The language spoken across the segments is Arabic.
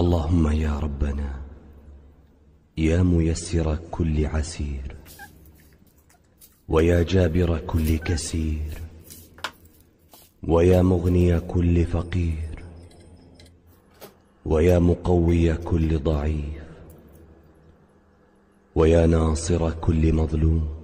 اللهم يا ربنا يا ميسر كل عسير ويا جابر كل كسير ويا مغني كل فقير ويا مقوي كل ضعيف ويا ناصر كل مظلوم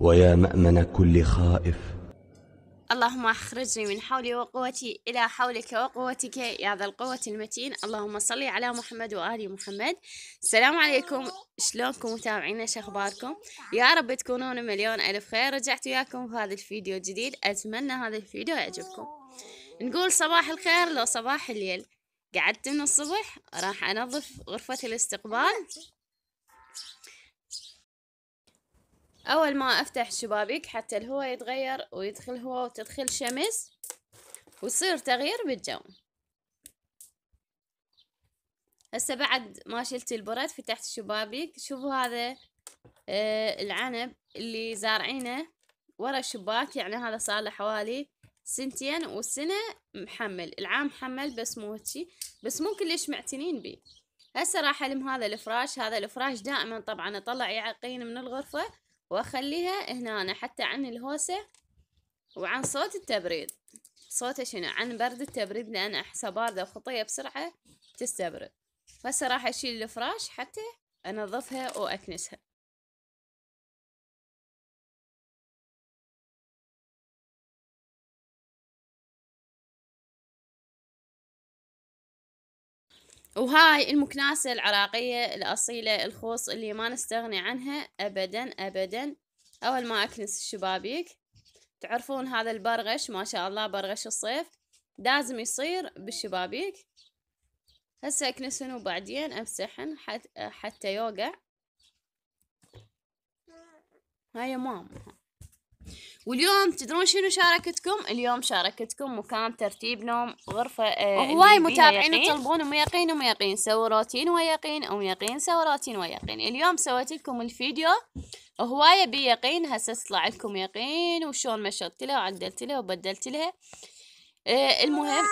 ويا مأمن كل خائف اللهم اخرجني من حولي وقوتي إلى حولك وقوتك يا ذا القوة المتين اللهم صل على محمد وآل محمد السلام عليكم شلونكم متابعينا شخباركم يا رب تكونون مليون ألف خير رجعت وياكم في هذا الفيديو الجديد أتمنى هذا الفيديو يعجبكم نقول صباح الخير لو صباح الليل قعدت من الصبح راح أنظف غرفة الاستقبال أول ما أفتح الشبابيك حتى الهواء يتغير ويدخل هواء وتدخل شمس ويصير تغيير بالجو هسه بعد ما شلت البرد فتحت الشبابيك شوفوا هذا آه، العنب اللي زارعينه ورا الشباك يعني هذا صار له حوالي سنتين وسنة محمل العام محمل بس مو هيجي بس مو كلش معتنين بيه هسه راح الم هذا الفراش هذا الفراش دائما طبعا اطلع يعقين من الغرفة واخليها هنا أنا حتى عن الهوسة وعن صوت التبريد صوته شنو عن برد التبريد لان احسها باردة وخطية بسرعة تستبرد هسه راح اشيل الفراش حتى انظفها واكنسها وهاي المكناسة العراقية الأصيلة الخوص اللي ما نستغني عنها أبدا أبدا أول ما أكنس الشبابيك تعرفون هذا البرغش ما شاء الله برغش الصيف لازم يصير بالشبابيك هسه أكنسهن وبعدين أمسحن حتى يوقع هاي مام واليوم تدرون شنو شاركتكم اليوم شاركتكم مكان ترتيب نوم غرفة آه هواي متابعين يطلبون ام يقين ام يقين سووا روتين ويقين ام يقين سووا روتين ويقين اليوم سويت لكم الفيديو هواية بيقين هسه طلع لكم يقين وشون مشطت لها وعدلت لها وبدلت لها آه المهم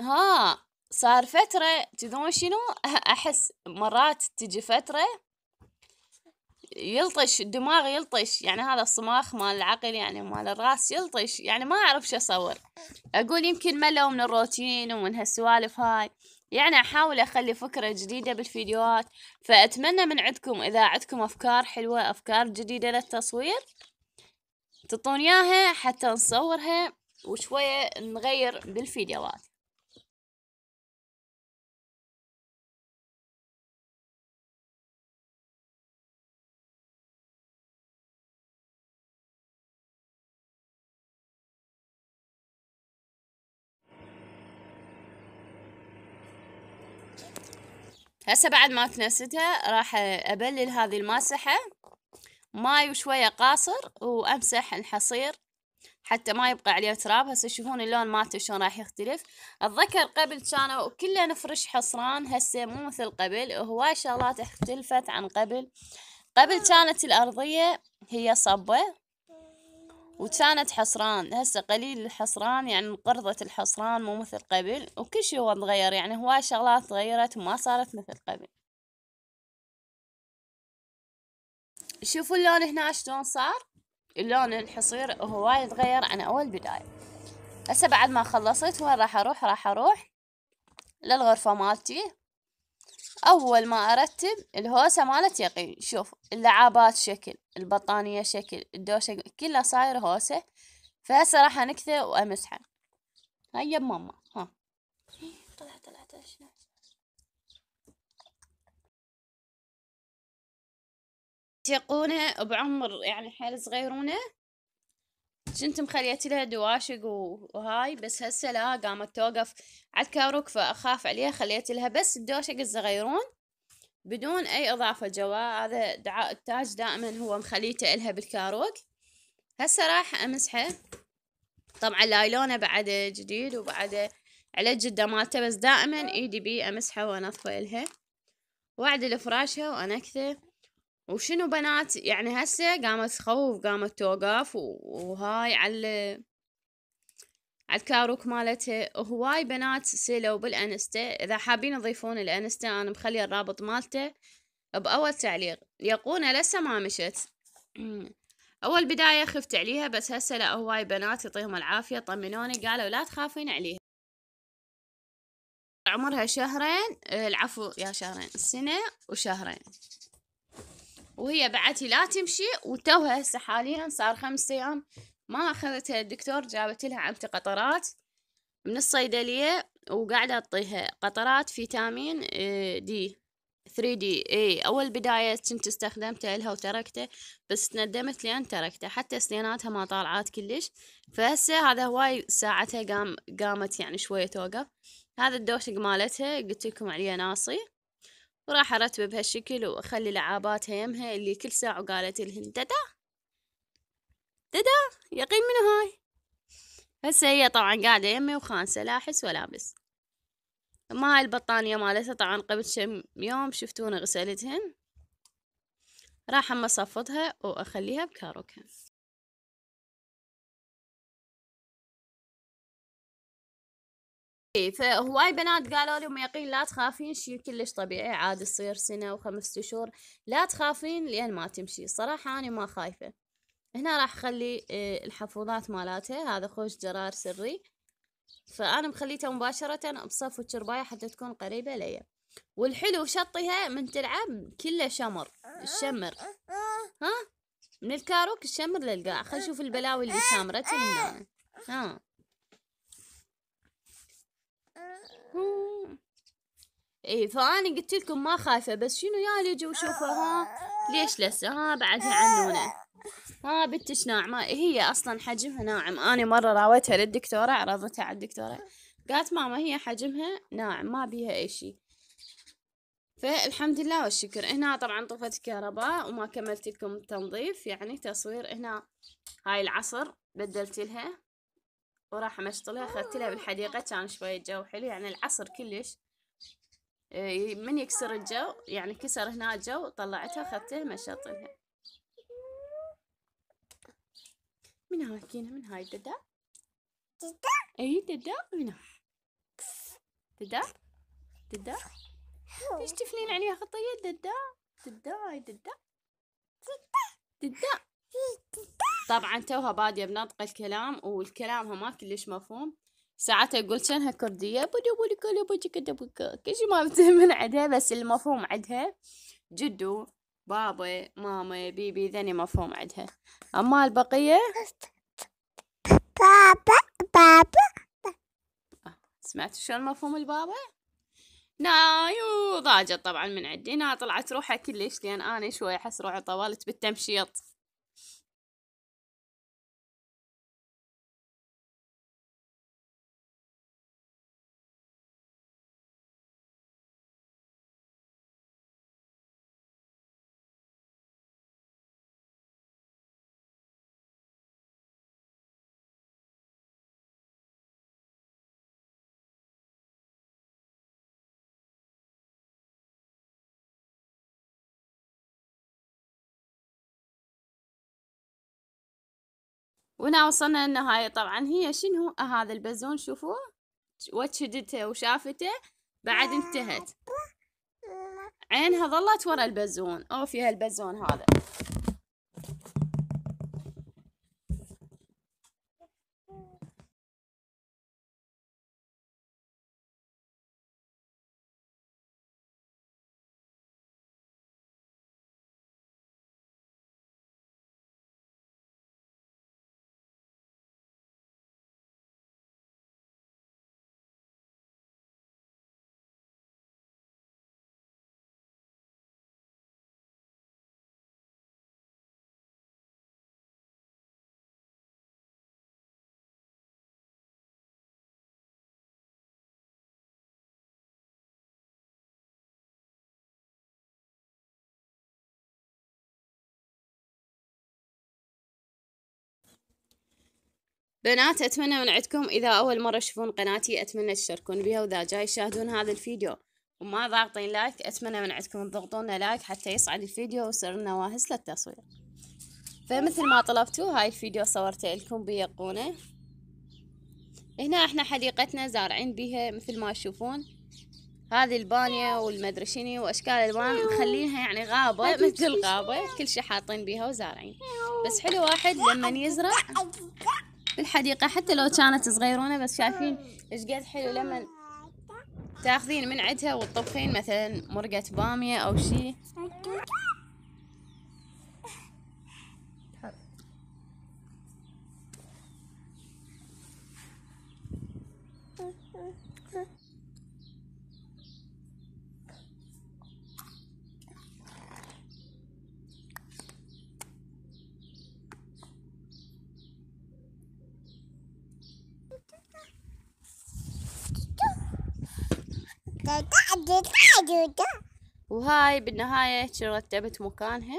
ها صار فترة تدرون شنو احس مرات تجي فترة يلطش الدماغ يلطش يعني هذا الصماخ مال العقل يعني مال الراس يلطش يعني ما اعرف شو اصور اقول يمكن ملوا من الروتين ومن هالسوالف هاي يعني احاول اخلي فكرة جديدة بالفيديوهات فاتمنى من عندكم اذا عندكم افكار حلوة افكار جديدة للتصوير تعطوني اياها حتى نصورها وشوية نغير بالفيديوهات هسه بعد ما تنسدها راح أبلل هذه الماسحة ماي وشوية قاصر وأمسح الحصير حتى ما يبقى عليه تراب هسه تشوفون اللون مالته شلون راح يختلف اتذكر قبل كانوا كله نفرش حصران هسه مو مثل قبل هواي شغلات اختلفت عن قبل قبل كانت الارضيه هي صبه وكانت حصران هسه قليل الحصران يعني انقرضت الحصران مو مثل قبل وكل شي هو تغير يعني هواي شغلات تغيرت وما صارت مثل قبل شوفوا اللون هنا شلون صار اللون الحصير هواي تغير عن اول بداية هسه بعد ما خلصت وين راح اروح راح اروح للغرفة مالتي أول ما أرتب الهوسة مالت يقي شوف اللعابات شكل البطانية شكل الدوشة كلها صاير هوسة فهسه راح أنكثه وأمسحه هيا ماما ها طلعت طلعت شنو يقونه بعمر يعني حيل صغيرونه كنت مخليت لها دواشق وهاي بس هسه لا قامت توقف على الكاروك فأخاف عليها خليت لها بس الدوشق الصغيرون بدون أي إضافة جوا هذا دعاء التاج دائما هو مخليته إلها بالكاروك هسه راح أمسحه طبعا لايلونه بعد جديد وبعد على الجدة مالته بس دائما آه. ايدي بيه امسحه وانظفه الها واعدل فراشها وانكثه وشنو بنات يعني هسه قامت تخوف قامت توقف وهاي على على الكاروك مالتها هواي بنات سيلو بالانستا اذا حابين تضيفون الانستا انا مخليه الرابط مالته باول تعليق يقونا لسه ما مشت اول بدايه خفت عليها بس هسه لا هواي بنات يعطيهم العافيه طمنوني قالوا لا تخافين عليها عمرها شهرين العفو يا شهرين سنه وشهرين وهي بعتي لا تمشي وتوها هسه حاليا صار خمس ايام ما اخذتها الدكتور جابت لها عمتي قطرات من الصيدلية وقاعدة اعطيها قطرات فيتامين آه، دي 3 دي اي اول بداية كنت استخدمته لها وتركته بس تندمت لان تركته حتى سنيناتها ما طالعات كلش فهسه هذا هواي ساعتها قام قامت يعني شوية توقف هذا الدوشق مالتها قلت لكم عليه ناصي وراح ارتبه بهالشكل واخلي لعابات هيمها اللي كل ساعة قالت لهن ددا ددا يقين منو هاي هسه هي طبعا قاعدة يمي وخانسة لا احس ولا بس ما هاي البطانية مالتها طبعا قبل كم يوم شفتونا غسلتهن راح اما اصفطها واخليها بكاروكه اي فهواي بنات قالوا لي ميقين لا تخافين شيء كلش طبيعي عادي يصير سنه وخمس شهور لا تخافين لين ما تمشي صراحه انا ما خايفه هنا راح اخلي إيه، الحفوضات مالاتها هذا خوش جرار سري فانا مخليته مباشره بصف الشربايه حتى تكون قريبه لي والحلو شطها من تلعب كله شمر الشمر ها من الكاروك الشمر للقاع خل نشوف البلاوي اللي شامرت هنا ها اي فانا قلت لكم ما خايفه بس شنو يا لجوا وشوفها ها ليش لسه ها بعدها عنونه ها بنتش ناعمه هي اصلا حجمها ناعم انا مره راويتها للدكتوره عرضتها على الدكتوره قالت ماما هي حجمها ناعم ما بيها اي شيء فالحمد لله والشكر هنا طبعا طفت الكهرباء وما كملت لكم التنظيف يعني تصوير هنا هاي العصر بدلت لها وراح مشط لها أخذت لها بالحديقة كان شوية جو حلو يعني العصر كلش إيه، من يكسر الجو يعني كسر هنا الجو طلعتها أخذتها مشط لها من هاكينا من هاي ددا ددا اي ددا من ددا ددا ليش تفلين عليها خطية ددا ددا هاي ددا ددا ددا إيه، طبعا توها بادية بنطق الكلام والكلامها ما كلش مفهوم ساعتها يقول شنها كردية بودي بودي كولي بودي كده بودي كل ما بتهمن عدها بس المفهوم عدها جدو بابا ماما بيبي ذني مفهوم عدها أما البقية بابا بابا آه، سمعت شلون مفهوم البابا؟ نايو ضاجت طبعا من عندي هنا طلعت روحها كلش لان انا شوي احس روحي طوالت بالتمشيط وهنا وصلنا للنهاية طبعا هي شنو آه، هذا البزون شوفوه وشدته وشافته بعد انتهت عينها ظلت ورا البزون او فيها البزون هذا بنات أتمنى من عندكم إذا أول مرة تشوفون قناتي أتمنى تشتركون بها وإذا جاي تشاهدون هذا الفيديو وما ضاغطين لايك أتمنى من عندكم تضغطون لايك حتى يصعد الفيديو ويصير لنا واهس للتصوير فمثل ما طلبتوا هاي الفيديو صورته لكم بيقونة هنا احنا حديقتنا زارعين بيها مثل ما تشوفون هذه البانية والمدري شني واشكال الوان مخليها يعني غابة مثل الغابة كل شي حاطين بيها وزارعين بس حلو واحد لما يزرع بالحديقة حتى لو كانت صغيرونة بس شايفين ايش قد حلو لما تاخذين من عندها وتطبخين مثلا مرقة بامية او شي وهاي بالنهاية رتبت مكانها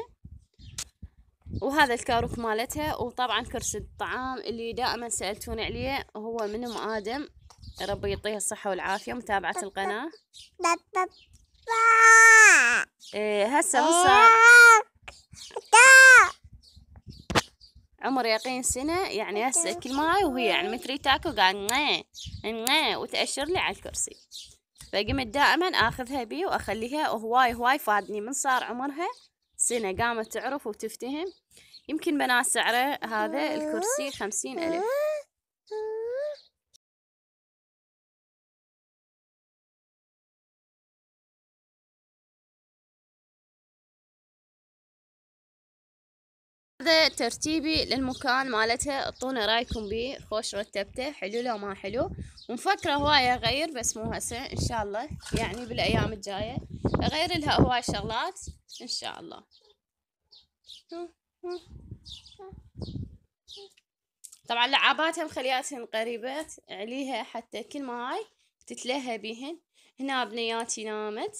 وهذا الكاروت مالتها وطبعا كرسي الطعام اللي دائما سألتوني عليه هو من ام ادم ربي يعطيه الصحة والعافية متابعة القناة إيه هسه هو صار عمر يقين سنة يعني هسه كل ما وهي يعني متري تاكل نه وتأشر لي على الكرسي فقمت دائما اخذها بي واخليها هواي هواي فادني من صار عمرها سنة قامت تعرف وتفتهم يمكن بنات سعره هذا الكرسي خمسين ألف هذا ترتيبي للمكان مالتها اعطونا رايكم بيه خوش رتبته حلو لو ما حلو ومفكرة هواية اغير بس مو هسه ان شاء الله يعني بالايام الجاية اغير لها هواي شغلات ان شاء الله طبعا لعاباتها خلياتهم قريبات عليها حتى كل ما هاي تتلهى بيهن هنا بنياتي نامت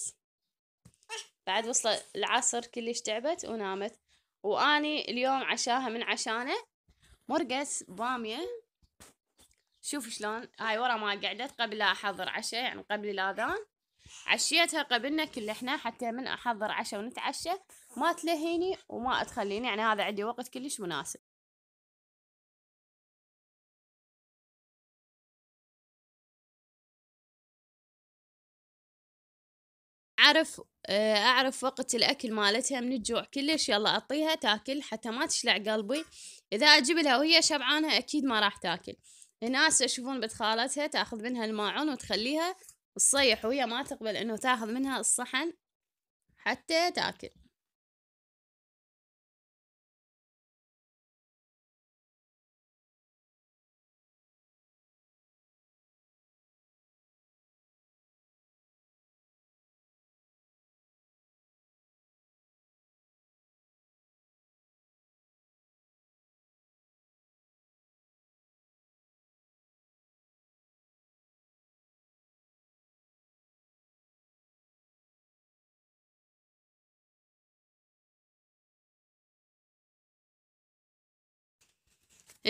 بعد وصل العصر كلش تعبت ونامت واني اليوم عشاها من عشانه مرقس باميه شوف شلون هاي ورا ما قعدت قبل لا احضر عشاء يعني قبل الاذان عشيتها قبلنا كل احنا حتى من احضر عشاء ونتعشى ما تلهيني وما تخليني يعني هذا عندي وقت كلش مناسب اعرف آه، اعرف وقت الاكل مالتها من الجوع كلش يلا اعطيها تاكل حتى ما تشلع قلبي اذا اجيب لها وهي شبعانه اكيد ما راح تاكل ناس يشوفون بنت خالتها تاخذ منها الماعون وتخليها تصيح وهي ما تقبل انه تاخذ منها الصحن حتى تاكل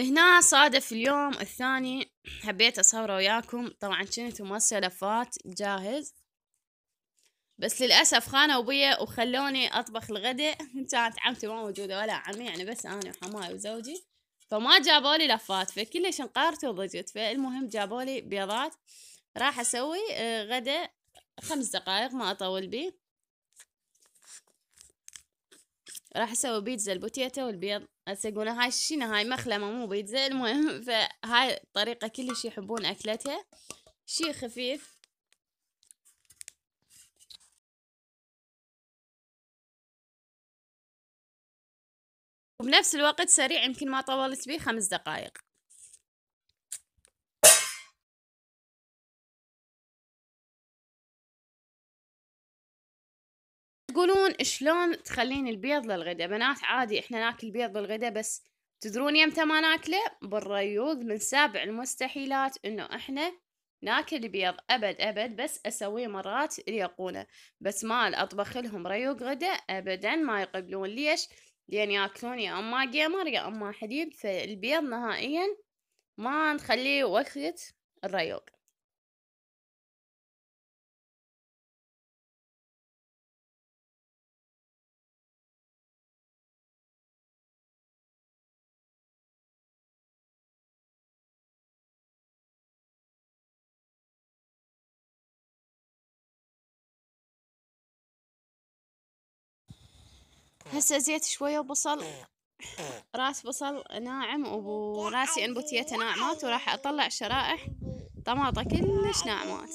هنا صادف اليوم الثاني حبيت أصوره وياكم طبعا كنت موصية لفات جاهز بس للأسف خانوا بيا وخلوني أطبخ الغداء كانت عمتي ما موجودة ولا عمي يعني بس أنا وحماي وزوجي فما جابوا لي لفات فكلش انقهرت وضجت فالمهم جابوا لي بيضات راح أسوي آه، غداء خمس دقائق ما أطول بيه راح اسوي بيتزا البوتيتا والبيض هسه يقولون هاي شنو هاي مخلمة مو بيتزا المهم فهاي الطريقة كلش يحبون اكلتها شي خفيف وبنفس الوقت سريع يمكن ما طولت بيه خمس دقائق تقولون شلون تخلين البيض للغدا بنات عادي احنا ناكل بيض بالغدا بس تدرون يمتى ما ناكله بالريوض من سابع المستحيلات انه احنا ناكل بيض ابد ابد بس اسويه مرات يقونه بس ما اطبخ لهم ريوق غدا ابدا ما يقبلون ليش لان ياكلون يا اما جيمر يا اما حليب فالبيض نهائيا ما نخليه وقت الريوق هسه زيت شوية وبصل راس بصل ناعم وراسي انبوتيته ناعمات وراح اطلع شرائح طماطة كلش ناعمات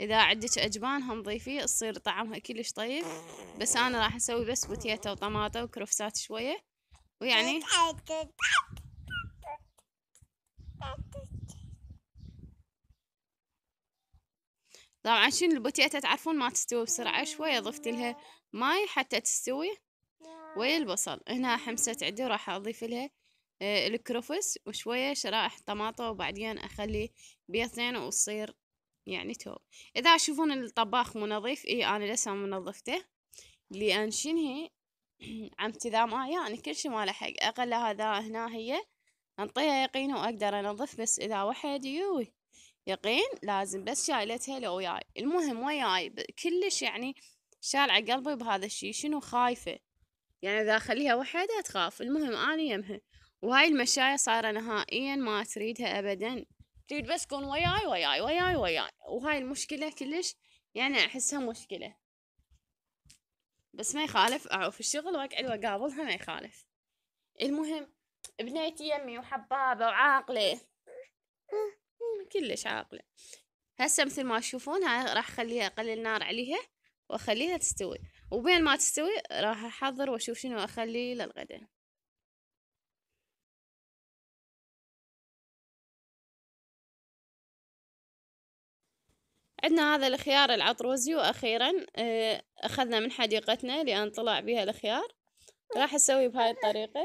اذا عندك اجبان هم ضيفيه تصير طعمها كلش طيب بس انا راح اسوي بس بوتيته وطماطة وكرفسات شوية ويعني طبعا شنو البوتيتا تعرفون ما تستوي بسرعة شوية ضفت لها ماي حتى تستوي ويا البصل هنا حمسة عدي راح أضيف لها آه، الكرفس وشوية شرائح طماطة وبعدين أخلي بيضتين وصير يعني توب إذا تشوفون الطباخ مو نظيف إي أنا لسه منظفته لأن شنهي عمتي ذا معي يعني كل شي ما لحق أقل هذا هنا هي أنطيها يقين وأقدر أنظف بس إذا وحد يوي يقين لازم بس شايلتها لو وياي المهم وياي كلش يعني شالعة قلبي بهذا الشي شنو خايفة يعني اذا اخليها وحدة تخاف المهم انا يمها وهاي المشاية صايرة نهائيا ما تريدها ابدا تريد بس تكون وياي وياي وياي وياي وهاي المشكلة كلش يعني احسها مشكلة بس ما يخالف اعوف الشغل واقعد واقابلها ما يخالف المهم بنيتي يمي وحبابة وعاقلة كلش عاقلة هسه مثل ما تشوفون هاي راح اخليها اقلل النار عليها واخليها تستوي وبين ما تستوي راح احضر واشوف شنو اخلي للغدا عندنا هذا الخيار العطروزي واخيرا آه، اخذنا من حديقتنا لان طلع بها الخيار راح اسوي بهاي الطريقه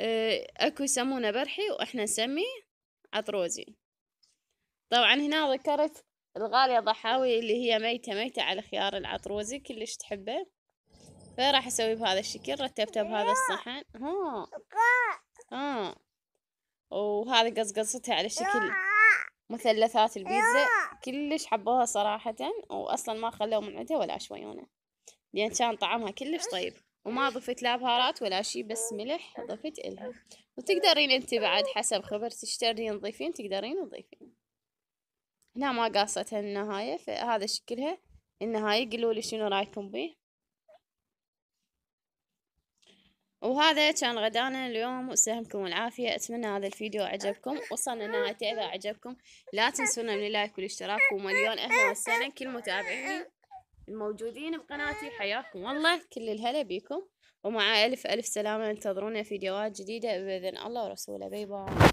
آه، اكو يسمونه برحي واحنا نسميه عطروزي طبعا هنا ذكرت الغالية ضحاوي اللي هي ميتة ميتة على خيار العطروزي كلش تحبه فراح اسوي بهذا الشكل رتبته بهذا الصحن ها ها وهذا قصقصتها على شكل مثلثات البيتزا كلش حبوها صراحة واصلا ما خلوا من عندها ولا شويونة لان كان طعمها كلش طيب وما ضفت لا بهارات ولا شي بس ملح ضفت إلها وتقدرين انت بعد حسب خبر تشترين تضيفين تقدرين تضيفين هنا ما قاصتها النهاية فهذا شكلها النهاية قولوا لي شنو رايكم به وهذا كان غدانا اليوم وسهمكم العافية أتمنى هذا الفيديو عجبكم وصلنا نهايته إذا عجبكم لا تنسونا من اللايك والاشتراك ومليون أهلا وسهلا كل متابعيني الموجودين بقناتي حياكم الله كل الهلا بيكم ومع ألف ألف سلامة انتظرونا فيديوهات جديدة بإذن الله ورسوله باي باي